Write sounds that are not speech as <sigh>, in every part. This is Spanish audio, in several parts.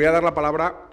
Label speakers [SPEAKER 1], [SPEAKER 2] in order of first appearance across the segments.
[SPEAKER 1] Voy a dar la palabra,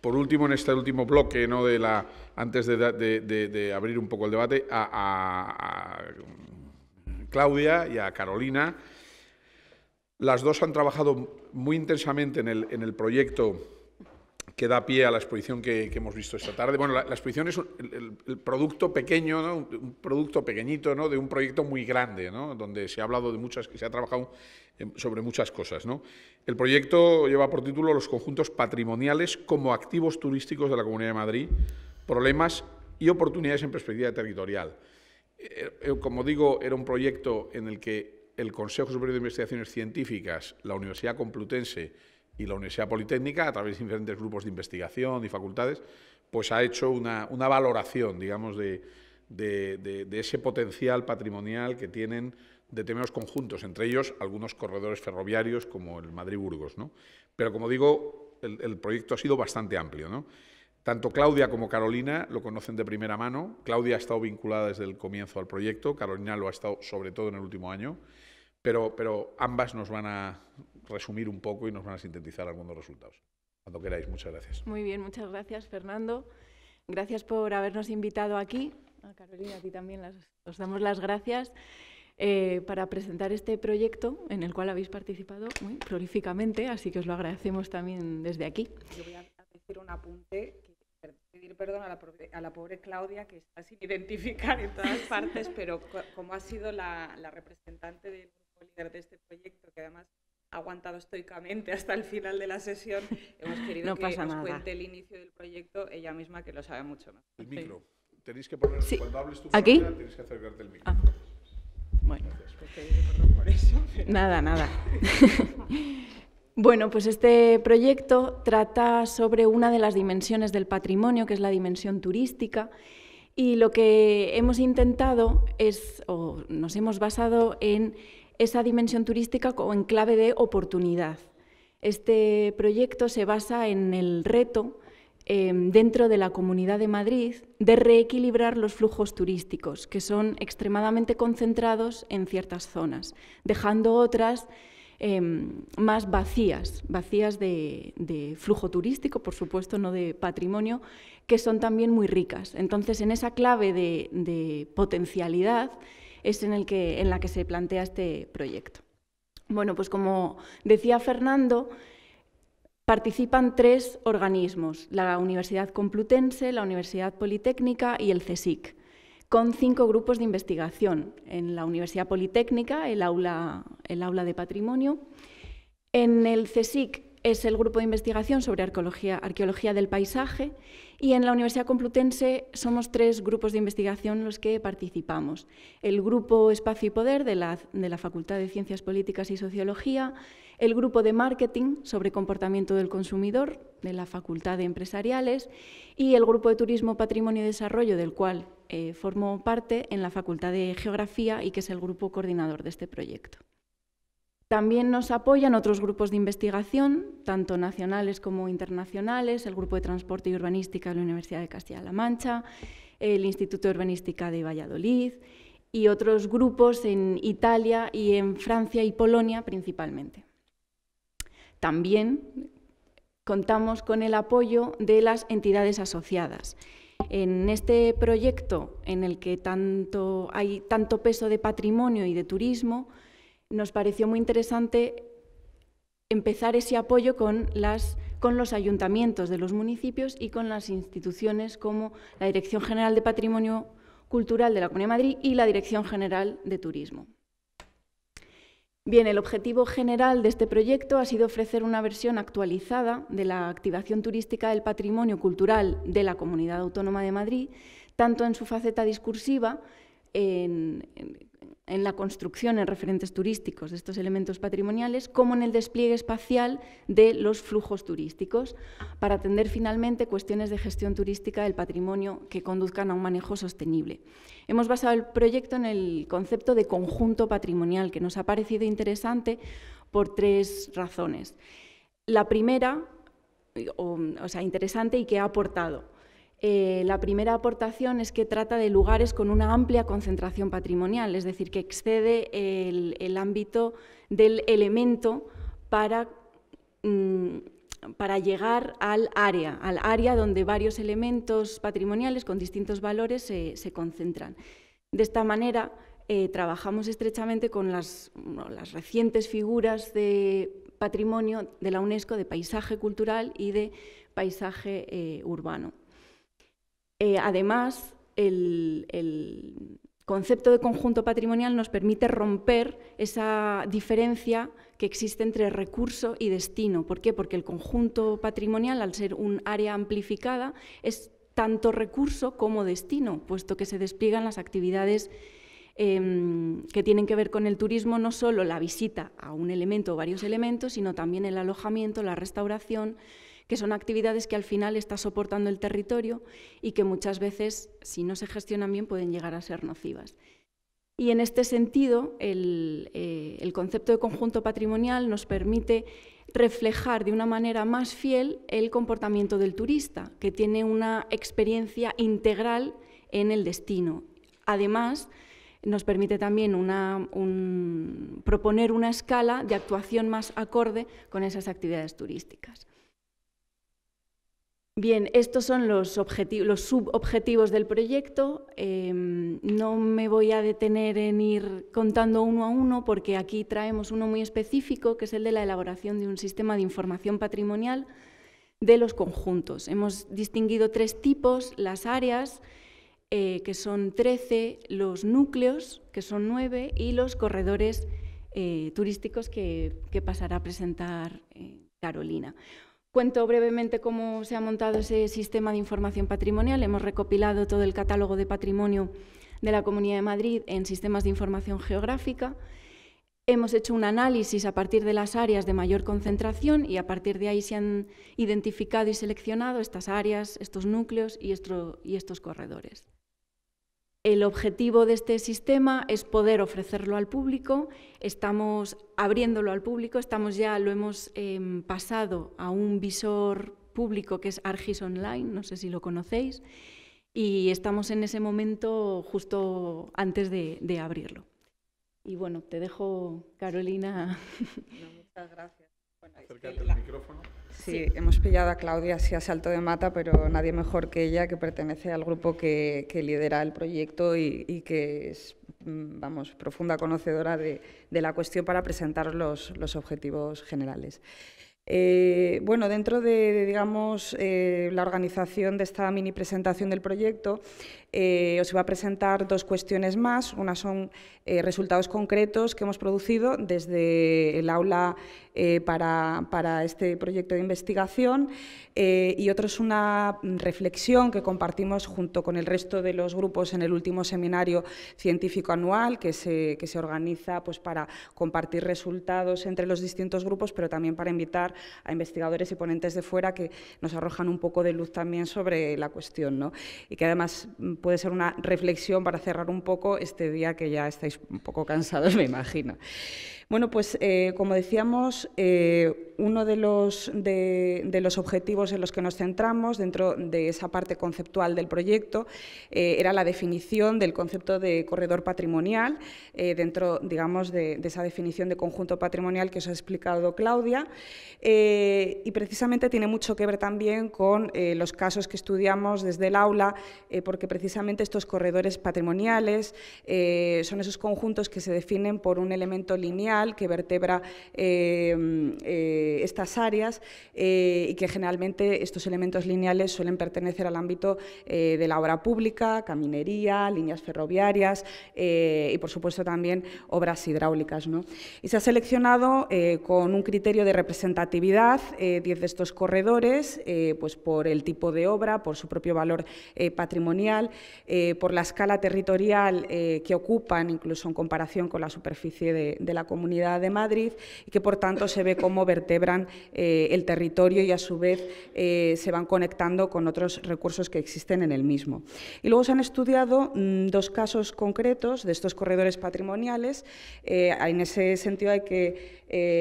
[SPEAKER 1] por último, en este último bloque, ¿no? de la, antes de, abrir un poco el debate, a, a Claudia y a Carolina. Las dos han trabajado muy intensamente en el, en el proyecto que da pie a la exposición que, hemos visto esta tarde. Bueno, la, exposición es el, producto pequeño, un, producto pequeñito ¿no? de un proyecto muy grande, donde se ha hablado de muchas, ...que se ha trabajado eh, sobre muchas cosas. El proyecto lleva por título Los conjuntos patrimoniales como activos turísticos de la Comunidad de Madrid, problemas y oportunidades en perspectiva territorial. Eh, eh, como digo, era un proyecto en el que el Consejo Superior de Investigaciones Científicas, la Universidad Complutense, y la Universidad Politécnica, a través de diferentes grupos de investigación y facultades, pues ha hecho una, valoración, digamos, de, ese potencial patrimonial que tienen de determinados conjuntos, entre ellos algunos corredores ferroviarios como el Madrid-Burgos. ¿no? Pero como digo, el, proyecto ha sido bastante amplio. ¿no? Tanto Claudia como Carolina lo conocen de primera mano. Claudia ha estado vinculada desde el comienzo al proyecto, Carolina lo ha estado sobre todo en el último año, pero, pero ambas nos van a, resumir un poco y nos van a sintetizar algunos resultados. Cuando queráis, muchas gracias.
[SPEAKER 2] Muy bien, muchas gracias, Fernando. Gracias por habernos invitado aquí. A Carolina, a ti también os damos las gracias eh, para presentar este proyecto en el cual habéis participado muy prolíficamente, así que os lo agradecemos también desde aquí.
[SPEAKER 3] Yo voy a decir un apunte pedir perdón a la, pobre, Claudia, que está sin identificar en todas partes, pero como ha sido la, representante del líder de este proyecto, que además aguantado estoicamente hasta el final de la sesión. <laughs> Hemos querido que nos cuente el inicio del proyecto ella misma, que lo sabe mucho más. El micro.
[SPEAKER 1] Tenéis que poner, cuando hables ¿Aquí? micro. Nada, nada. <laughs>
[SPEAKER 2] <laughs> bueno, pues este proyecto trata sobre una de las dimensiones del patrimonio, que es la dimensión turística. Y lo que hemos intentado es, o nos hemos basado en esa dimensión turística en clave de oportunidad. Este proyecto se basa en el reto em, dentro de la Comunidad de Madrid de reequilibrar los flujos turísticos, que son extremadamente concentrados en ciertas zonas, dejando otras em, más vacías, vacías de, flujo turístico, por supuesto, no de patrimonio, que son también muy ricas. Entonces, en esa clave de potencialidad, es en, el que, en la que se plantea este proyecto. Bueno, pues como decía Fernando, participan tres organismos, la Universidad Complutense, la Universidad Politécnica y el CSIC, con cinco grupos de investigación. En la Universidad Politécnica, el aula, el aula de patrimonio. En el CSIC, es el grupo de investigación sobre arqueología, arqueología del paisaje y en la Universidad Complutense somos tres grupos de investigación en los que participamos. El grupo Espacio y Poder de la, Facultad de Ciencias Políticas y Sociología, el grupo de Marketing sobre comportamiento del consumidor de la Facultad de Empresariales y el grupo de Turismo, Patrimonio y Desarrollo del cual eh, formo parte en la Facultad de Geografía y que es el grupo coordinador de este proyecto. También nos apoyan otros grupos de investigación, tanto nacionales como internacionales, el Grupo de Transporte y Urbanística de la Universidad de Castilla-La Mancha, el Instituto de Urbanística de Valladolid y otros grupos en Italia y en Francia y Polonia principalmente. También contamos con el apoyo de las entidades asociadas. En este proyecto en el que tanto hay tanto peso de patrimonio y de turismo, nos pareció muy interesante empezar ese apoyo con, los ayuntamientos de los municipios y con las instituciones como la Dirección General de Patrimonio Cultural de la Comunidad de Madrid y la Dirección General de Turismo. Bien, el objetivo general de este proyecto ha sido ofrecer una versión actualizada de la activación turística del patrimonio cultural de la Comunidad Autónoma de Madrid, tanto en su faceta discursiva en, en la construcción en referentes turísticos de estos elementos patrimoniales, como en el despliegue espacial de los flujos turísticos, para atender finalmente cuestiones de gestión turística del patrimonio que conduzcan a un manejo sostenible. Hemos basado el proyecto en el concepto de conjunto patrimonial, que nos ha parecido interesante por tres razones. La primera, o, sea, interesante y que ha aportado. Eh, la primera aportación es que trata de lugares con una amplia concentración patrimonial, es decir, que excede el, ámbito del elemento mm, para, llegar al área, al área donde varios elementos patrimoniales con distintos valores se, concentran. De esta manera, eh, trabajamos estrechamente con las, recientes figuras de patrimonio de la UNESCO de paisaje cultural y de paisaje eh, urbano. Eh, además, el, concepto de conjunto patrimonial nos permite romper esa diferencia que existe entre recurso y destino. ¿Por qué? Porque el conjunto patrimonial, al ser un área amplificada, es tanto recurso como destino, puesto que se despliegan las actividades em, que tienen que ver con el turismo, no solo la visita a un elemento o varios elementos, sino también el alojamiento, la restauración, que son actividades que al final está soportando el territorio y que muchas veces, si no se gestionan bien, pueden llegar a ser nocivas. Y en este sentido, el, eh, concepto de conjunto patrimonial nos permite reflejar de una manera más fiel el comportamiento del turista, que tiene una experiencia integral en el destino. Además, nos permite también proponer una escala de actuación más acorde con esas actividades turísticas. Bien, estos son los, subobjetivos del proyecto. Em, no me voy a detener en ir contando uno a uno porque aquí traemos uno muy específico, que es el de la elaboración de un sistema de información patrimonial de los conjuntos. Hemos distinguido tres tipos, las áreas, eh, que son 13, los núcleos, que son 9, y los corredores eh, turísticos que, pasará a presentar eh, Carolina. Cuento brevemente cómo se ha montado ese sistema de información patrimonial. Hemos recopilado todo el catálogo de patrimonio de la Comunidad de Madrid en sistemas de información geográfica. Hemos hecho un análisis a partir de las áreas de mayor concentración y a partir de ahí se han identificado y seleccionado estas áreas, estos núcleos y, estos corredores. El objetivo de este sistema es poder ofrecerlo al público, estamos abriéndolo al público, estamos ya lo hemos em, pasado a un visor público que es Argis Online, no sé si lo conocéis, y estamos en ese momento justo antes de, abrirlo. Y bueno, te dejo, Carolina. muchas
[SPEAKER 1] gracias. Acércate micrófono. Sí, hemos
[SPEAKER 3] pillado a Claudia así a salto de mata, pero nadie mejor que ella, que pertenece al grupo que, lidera el proyecto y, que es, mm, vamos, profunda conocedora de, la cuestión para presentar los, objetivos generales. Eh, bueno, dentro de, digamos, eh, la organización de esta mini presentación del proyecto, eh, os iba a presentar dos cuestiones más. Una son eh, resultados concretos que hemos producido desde el aula eh, para, para, este proyecto de investigación eh, y otro es una reflexión que compartimos junto con el resto de los grupos en el último seminario científico anual que se, que se organiza pues, para compartir resultados entre los distintos grupos, pero también para invitar a investigadores y ponentes de fuera que nos arrojan un poco de luz también sobre la cuestión ¿no? y que además mm, puede ser una reflexión para cerrar un poco este día que ya estáis pues, un poco cansados, <laughs> me imagino. Bueno, pues eh, como decíamos, eh, uno de los, de, los objetivos en los que nos centramos dentro de esa parte conceptual del proyecto eh, era la definición del concepto de corredor patrimonial, dentro, digamos, de, de, esa definición de conjunto patrimonial que os ha explicado Claudia, y precisamente tiene mucho que ver también con los casos que estudiamos desde el aula, porque precisamente estos corredores patrimoniales son esos conjuntos que se definen por un elemento lineal que vertebra em, eh, estas áreas eh, y que generalmente estos elementos lineales suelen pertenecer al ámbito eh, de la obra pública, caminería, líneas ferroviarias y, por supuesto, también obras hidráulicas. Y se ha seleccionado con un criterio de representatividad 10 de estos corredores pues por el tipo de obra, por su propio valor patrimonial, por la escala territorial que ocupan, incluso son en comparación con la superficie de, la Comunidad de Madrid, y que por tanto se ve cómo vertebran eh, el territorio y a su vez eh, se van conectando con otros recursos que existen en el mismo. Y luego se han estudiado mm, dos casos concretos de estos corredores patrimoniales. Eh, en ese sentido hay que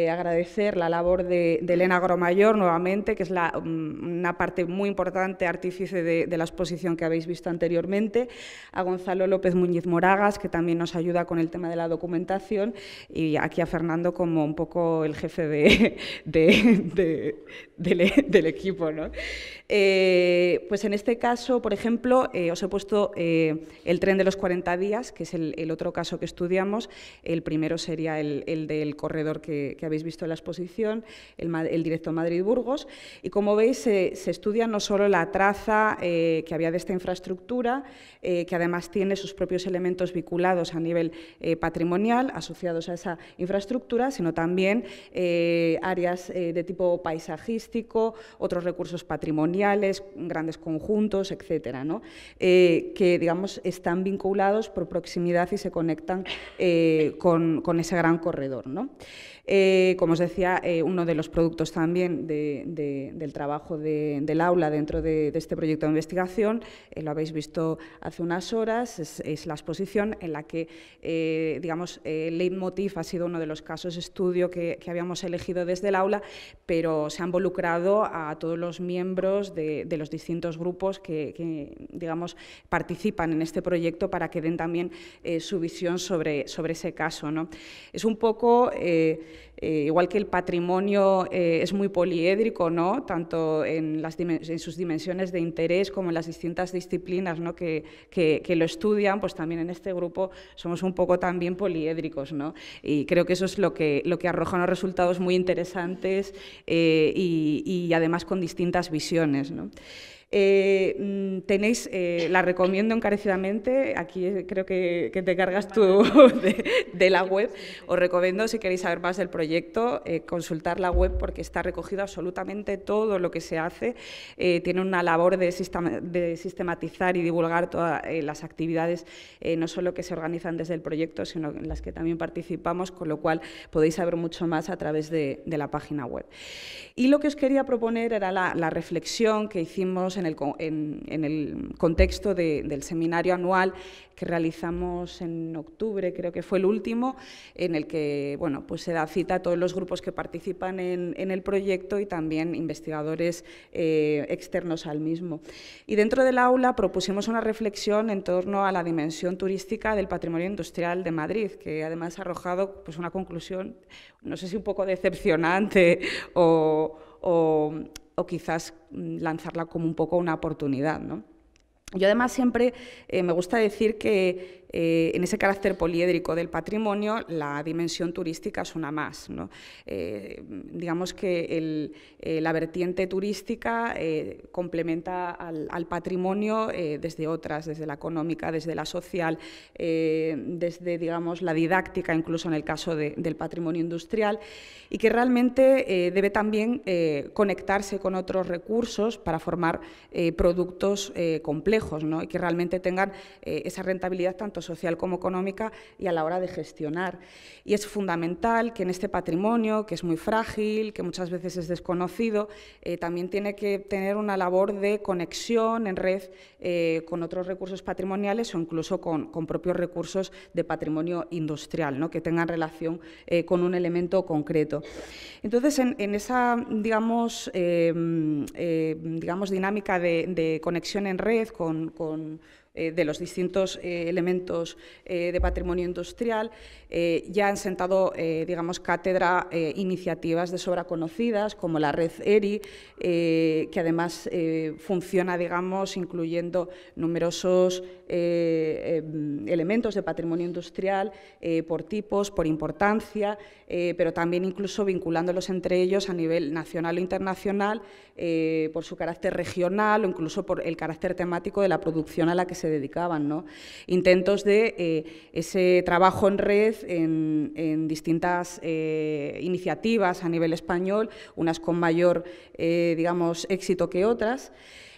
[SPEAKER 3] agradecer la labor de, de Elena Gromayor nuevamente, que es la, mm, una parte muy importante, artífice de, de la exposición que habéis visto anteriormente, a Gonzalo López Muñiz Moragas, que también nos ayuda con el tema de la documentación y aquí a Fernando como un poco el jefe de, del, equipo. ¿no? Eh, pues en este caso, por ejemplo, eh, os he puesto eh, el tren de los 40 días, que es el, otro caso que estudiamos. El primero sería el, del corredor que, habéis visto en la exposición, el, el directo Madrid-Burgos. Y como veis, se estudia no solo la traza que había de esta infraestructura, que además tiene sus propios elementos vinculados a nivel patrimonial, asociados a esa infraestructura, sino también áreas de tipo paisajístico, otros recursos patrimoniales grandes conjuntos, etcétera, eh, que digamos están vinculados por proximidad y se conectan eh, con, con, ese gran corredor. ¿no? Eh, como os decía, eh, uno de los productos también del trabajo del aula dentro de, este proyecto de investigación, eh, lo habéis visto hace unas horas, es, la exposición en la que, digamos, Leitmotiv ha sido uno de los casos de estudio que, habíamos elegido desde el aula, pero se ha involucrado a todos los miembros de, los distintos grupos que, digamos, participan en este proyecto para que den también su visión sobre, sobre ese caso. ¿no? Es un poco... Eh, igual que el patrimonio eh, es muy poliédrico, ¿no? tanto en, las en, sus dimensiones de interés como en las distintas disciplinas ¿no? que, lo estudian, pues también en este grupo somos un poco también poliédricos. ¿no? Y creo que eso es lo que, lo que arroja unos resultados muy interesantes eh, y, y, además con distintas visiones. ¿no? Eh, mm, tenéis, eh, la recomiendo encarecidamente, aquí eh, creo que, te cargas tú <laughs> de, la web, os recomiendo si queréis saber más del proyecto, consultar la web porque está recogido absolutamente todo lo que se hace, tiene una labor de, de, sistematizar y divulgar todas las actividades, no solo que se organizan desde el proyecto, sino en las que también participamos, con lo cual podéis saber mucho más a través de, la página web. Y lo que os quería proponer era la, la reflexión que hicimos en en el, contexto del seminario anual que realizamos en octubre, creo que fue el último, en el que bueno, pues se da cita a todos los grupos que participan en, el proyecto y también investigadores eh, externos al mismo. Y dentro del aula propusimos una reflexión en torno a la dimensión turística del patrimonio industrial de Madrid, que además ha arrojado pues, una conclusión, no sé si un poco decepcionante o, o o quizás mm, lanzarla como un poco una oportunidad. ¿no? Yo además siempre eh, me gusta decir que, eh, en ese carácter poliédrico del patrimonio, la dimensión turística es una más. Eh, digamos que eh, la vertiente turística complementa al, patrimonio desde otras, desde la económica, desde la social, desde digamos, la didáctica, incluso en el caso del patrimonio industrial, y que realmente debe también conectarse con otros recursos para formar productos complejos y que realmente tengan esa rentabilidad tanto social como económica y a la hora de gestionar. Y es fundamental que en este patrimonio, que es muy frágil, que muchas veces es desconocido, eh, también tiene que tener una labor de conexión en red eh, con otros recursos patrimoniales o incluso con, propios recursos de patrimonio industrial, ¿no? que tengan relación eh, con un elemento concreto. Entonces, en, esa, digamos, em, em, digamos dinámica de, conexión en red con eh, de los distintos eh, elementos eh, de patrimonio industrial, ya han sentado, digamos, cátedra iniciativas de sobra conocidas, como la red ERI, que además funciona, digamos, incluyendo numerosos em, elementos de patrimonio industrial por tipos, por importancia, pero también incluso vinculándolos entre ellos a nivel nacional o internacional, por su carácter regional o incluso por el carácter temático de la producción a la que se se dedicaban, ¿no? Intentos de eh, ese trabajo en red en, distintas eh, iniciativas a nivel español, unas con mayor, eh, digamos, éxito que otras.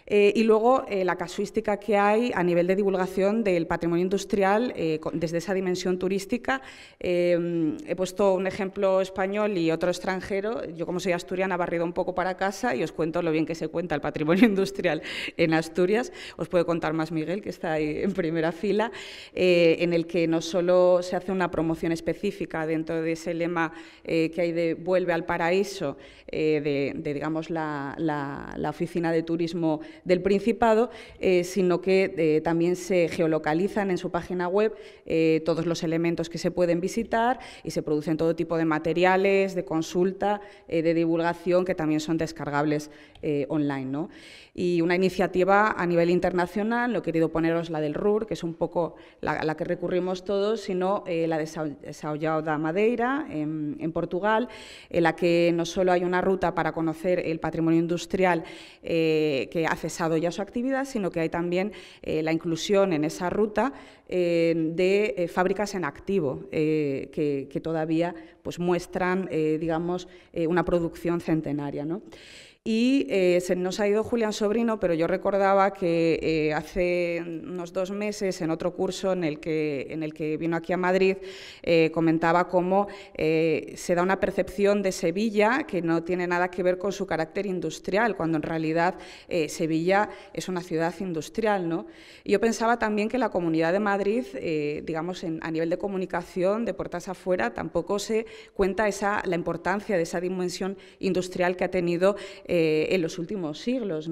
[SPEAKER 3] Eh, y luego eh, la casuística que hay a nivel de divulgación del patrimonio industrial eh, desde esa dimensión turística. Em, he puesto un ejemplo español y otro extranjero. Yo, como soy asturiana, he barrido un poco para casa y os cuento lo bien que se cuenta el patrimonio <laughs> industrial en Asturias. Os puede contar más Miguel, que está ahí en primera fila, en el que no solo se hace una promoción específica dentro de ese lema que hay de vuelve al paraíso, de, digamos, la oficina de turismo del Principado, eh, sino que eh, también se geolocalizan en su página web eh, todos los elementos que se pueden visitar y se producen todo tipo de materiales, de consulta, de divulgación, que también son descargables online. Y una iniciativa a nivel internacional, lo he querido poneros la del RUR, que es un poco la, la que recurrimos todos, sino la de Sao João da Madeira, en, Portugal, en la que no solo hay una ruta para conocer el patrimonio industrial que hace ya su actividad, sino que hay también eh, la inclusión en esa ruta eh, de eh, fábricas en activo que, todavía pues, muestran, digamos, una producción centenaria. ¿no? Y eh, se nos ha ido Julián Sobrino, pero yo recordaba que eh, hace unos dos meses, en otro curso en el que, en el que vino aquí a Madrid, eh, comentaba cómo se da una percepción de Sevilla que no tiene nada que ver con su carácter industrial, cuando en realidad Sevilla es una ciudad industrial. ¿no? yo pensaba también que la Comunidad de Madrid, digamos, en, a nivel de comunicación, de puertas afuera, tampoco se cuenta esa, la importancia de esa dimensión industrial que ha tenido. Eh, en los últimos siglos.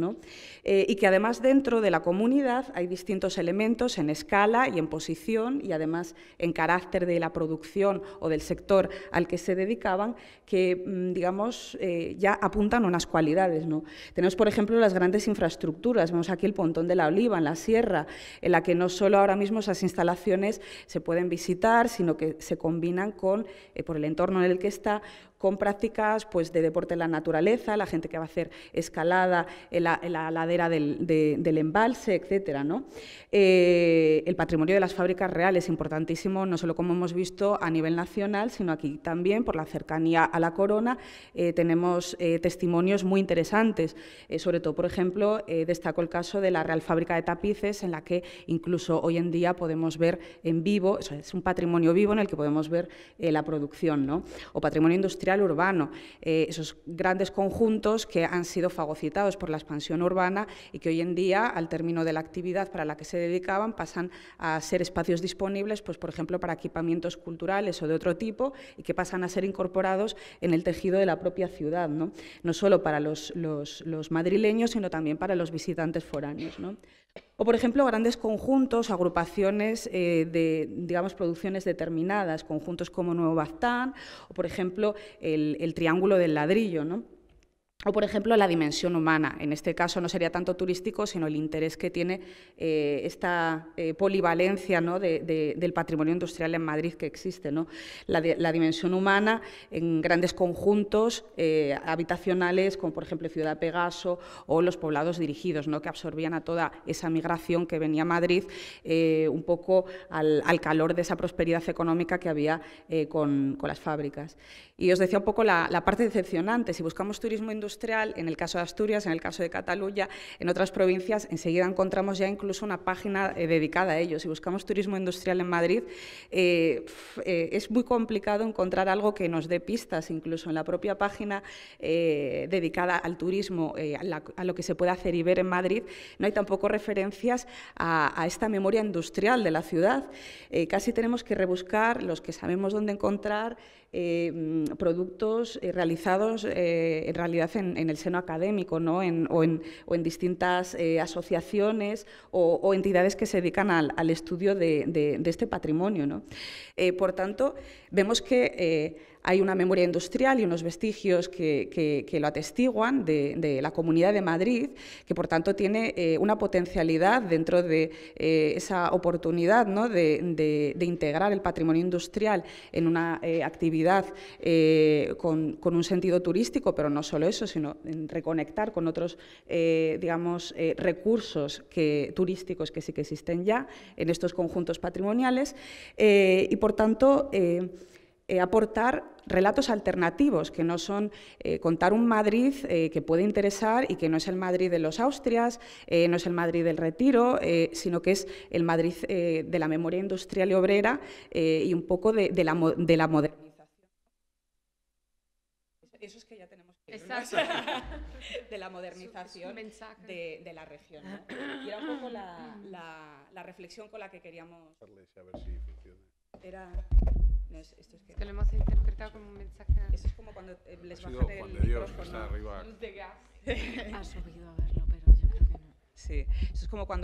[SPEAKER 3] Eh, y que además dentro de la comunidad hay distintos elementos en escala y en posición y además en carácter de la producción o del sector al que se dedicaban que, mm, digamos, eh, ya apuntan unas cualidades. Tenemos, por ejemplo, las grandes infraestructuras. Vemos aquí el Pontón de la Oliva, en la Sierra, en la que no solo ahora mismo esas instalaciones se pueden visitar, sino que se combinan con, por el entorno en el que está, con prácticas pues, de deporte en la naturaleza, la gente que va a hacer escalada en la, ladera del, embalse, etc. ¿no? Eh, el patrimonio de las fábricas reales, es importantísimo, no solo como hemos visto a nivel nacional, sino aquí también, por la cercanía a la corona, eh, tenemos eh, testimonios muy interesantes. sobre todo, por ejemplo, destaco el caso de la Real Fábrica de Tapices, en la que incluso hoy en día podemos ver en vivo, es un patrimonio vivo en el que podemos ver la producción, ¿no? o patrimonio industrial urbano, eh, esos grandes conjuntos que han sido fagocitados por la expansión urbana y que hoy en día, al término de la actividad para la que se dedicaban, pasan a ser espacios disponibles, pues, por ejemplo, para equipamientos culturales o de otro tipo y que pasan a ser incorporados en el tejido de la propia ciudad, no, solo para los, los, madrileños, sino también para los visitantes foráneos. O, por ejemplo, grandes conjuntos, agrupaciones eh, de, digamos, producciones determinadas, conjuntos como Nuevo Baztán, o, por ejemplo, el, el Triángulo del Ladrillo, ¿no? O, por ejemplo, la dimensión humana. En este caso no sería tanto turístico, sino el interés que tiene eh, esta eh, polivalencia ¿no? de, del patrimonio industrial en Madrid que existe. ¿no? La, la, dimensión humana en grandes conjuntos eh, habitacionales, como por ejemplo Ciudad Pegaso o los poblados dirigidos, ¿no? que absorbían a toda esa migración que venía a Madrid, un poco al, al, calor de esa prosperidad económica que había con, con, las fábricas. Y os decía un poco la, la parte decepcionante. Si buscamos turismo industrial, en el caso de Asturias, en el caso de Cataluña, en otras provincias, enseguida encontramos ya incluso una página eh, dedicada a ello. Si buscamos turismo industrial en Madrid, eh, eh, es muy complicado encontrar algo que nos dé pistas, incluso en la propia página dedicada al turismo, a, lo que se puede hacer y ver en Madrid, no hay tampoco referencias a, esta memoria industrial de la ciudad. casi tenemos que rebuscar los que sabemos dónde encontrar productos realizados en realidad en, el seno académico o, en, distintas eh, asociaciones o, entidades que se dedican al, estudio de, este patrimonio. Eh, por tanto, vemos que eh, hay una memoria industrial y unos vestigios que, lo atestiguan de, la Comunidad de Madrid, que por tanto tiene eh, una potencialidad dentro de eh, esa oportunidad de, integrar el patrimonio industrial en una eh, actividad con, un sentido turístico, pero no solo eso, sino en reconectar con otros digamos, recursos que, turísticos que sí que existen ya en estos conjuntos patrimoniales. y por tanto, eh, aportar relatos alternativos, que no son eh, contar un Madrid eh, que puede interesar y que no es el Madrid de los Austrias, no es el Madrid del Retiro, sino que es el Madrid de la memoria industrial y obrera y un poco de, la, modernización. Eso es que ya tenemos Exacto. <laughs> de la modernización de, la región. Y era un poco la, reflexión con la que queríamos esto lo hemos interpretado como un mensaje. Eso es como cuando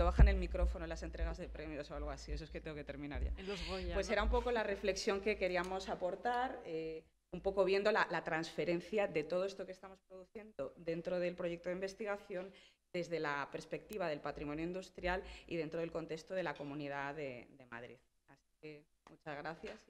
[SPEAKER 3] bajan el micrófono. en las entregas de premios o algo así. Eso es que tengo que terminar ya. pues era un poco la reflexión que queríamos aportar. Eh, un poco viendo la, transferencia de todo esto que estamos produciendo dentro del proyecto de investigación desde la perspectiva del patrimonio industrial y dentro del contexto de la Comunidad de, Madrid. Así Muchas gracias.